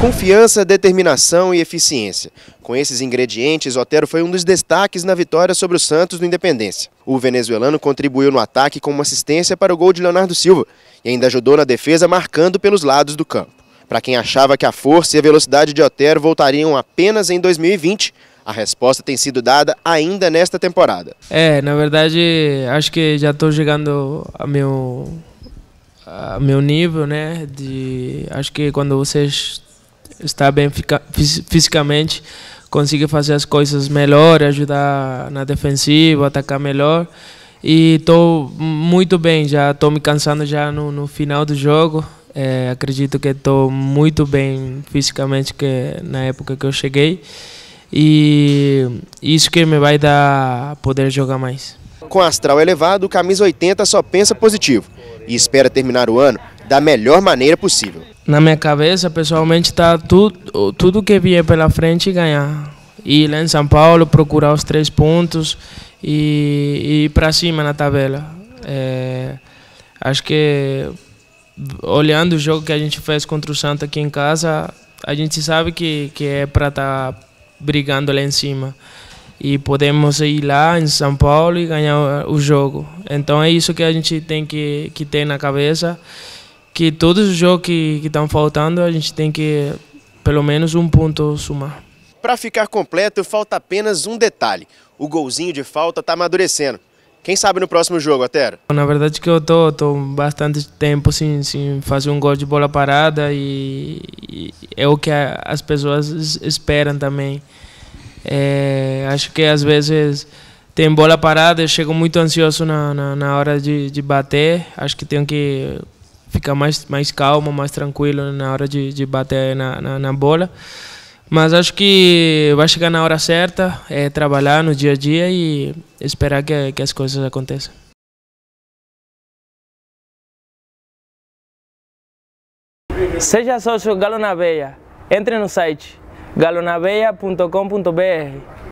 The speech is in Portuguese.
Confiança, determinação e eficiência. Com esses ingredientes, Otero foi um dos destaques na vitória sobre o Santos no Independência. O venezuelano contribuiu no ataque com uma assistência para o gol de Leonardo Silva e ainda ajudou na defesa marcando pelos lados do campo. Para quem achava que a força e a velocidade de Otero voltariam apenas em 2020, a resposta tem sido dada ainda nesta temporada. É, na verdade, acho que já estou chegando ao meu, ao meu nível, né? De, acho que quando vocês está bem fisicamente, consiga fazer as coisas melhor, ajudar na defensiva, atacar melhor. E estou muito bem, já estou me cansando já no, no final do jogo. É, acredito que estou muito bem fisicamente que na época que eu cheguei. E isso que me vai dar poder jogar mais. Com astral elevado, o camisa 80 só pensa positivo e espera terminar o ano da melhor maneira possível na minha cabeça, pessoalmente, está tudo, tudo que vier pela frente ganhar. Ir lá em São Paulo, procurar os três pontos e, e ir para cima na tabela. É, acho que, olhando o jogo que a gente fez contra o Santos aqui em casa, a gente sabe que, que é para estar tá brigando lá em cima. E podemos ir lá em São Paulo e ganhar o jogo. Então é isso que a gente tem que, que ter na cabeça que todos os jogos que estão faltando, a gente tem que pelo menos um ponto somar. Para ficar completo, falta apenas um detalhe. O golzinho de falta está amadurecendo. Quem sabe no próximo jogo, Atero? Na verdade que eu tô, tô bastante tempo sem, sem fazer um gol de bola parada e, e é o que a, as pessoas esperam também. É, acho que às vezes tem bola parada, eu chego muito ansioso na, na, na hora de, de bater. Acho que tenho que ficar mais, mais calmo, mais tranquilo na hora de, de bater na, na, na, bola. Mas acho que vai chegar na hora certa, é trabalhar no dia a dia e esperar que, que as coisas aconteçam. Seja sócio Galo na Veia. Entre no site galonaveia.com.br